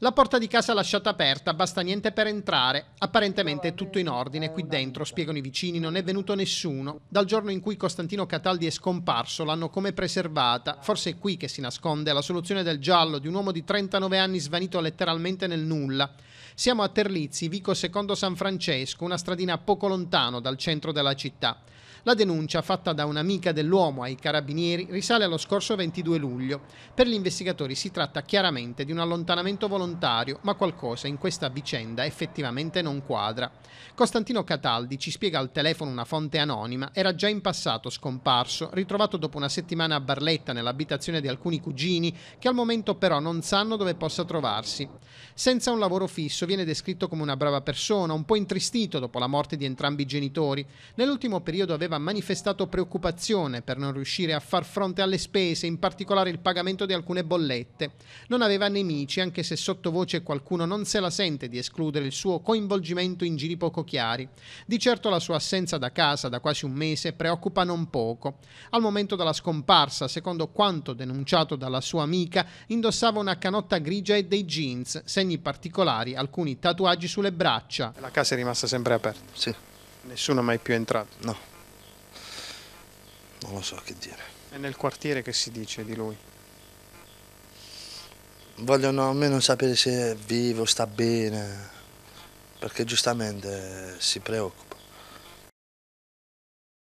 La porta di casa lasciata aperta, basta niente per entrare. Apparentemente è tutto in ordine, qui dentro, spiegano i vicini, non è venuto nessuno. Dal giorno in cui Costantino Cataldi è scomparso l'hanno come preservata. Forse è qui che si nasconde la soluzione del giallo di un uomo di 39 anni svanito letteralmente nel nulla. Siamo a Terlizzi, Vico secondo San Francesco, una stradina poco lontano dal centro della città. La denuncia fatta da un'amica dell'uomo ai carabinieri risale allo scorso 22 luglio. Per gli investigatori si tratta chiaramente di un allontanamento volontario volontario, ma qualcosa in questa vicenda effettivamente non quadra. Costantino Cataldi ci spiega al telefono una fonte anonima, era già in passato scomparso, ritrovato dopo una settimana a Barletta nell'abitazione di alcuni cugini che al momento però non sanno dove possa trovarsi. Senza un lavoro fisso viene descritto come una brava persona, un po' intristito dopo la morte di entrambi i genitori. Nell'ultimo periodo aveva manifestato preoccupazione per non riuscire a far fronte alle spese, in particolare il pagamento di alcune bollette. Non aveva nemici, anche se sotto sottovoce qualcuno non se la sente di escludere il suo coinvolgimento in giri poco chiari. Di certo la sua assenza da casa da quasi un mese preoccupa non poco. Al momento della scomparsa, secondo quanto denunciato dalla sua amica, indossava una canotta grigia e dei jeans, segni particolari, alcuni tatuaggi sulle braccia. La casa è rimasta sempre aperta? Sì. Nessuno mai più è entrato? No. Non lo so che dire. È nel quartiere che si dice di lui? vogliono almeno sapere se è vivo, sta bene, perché giustamente si preoccupa.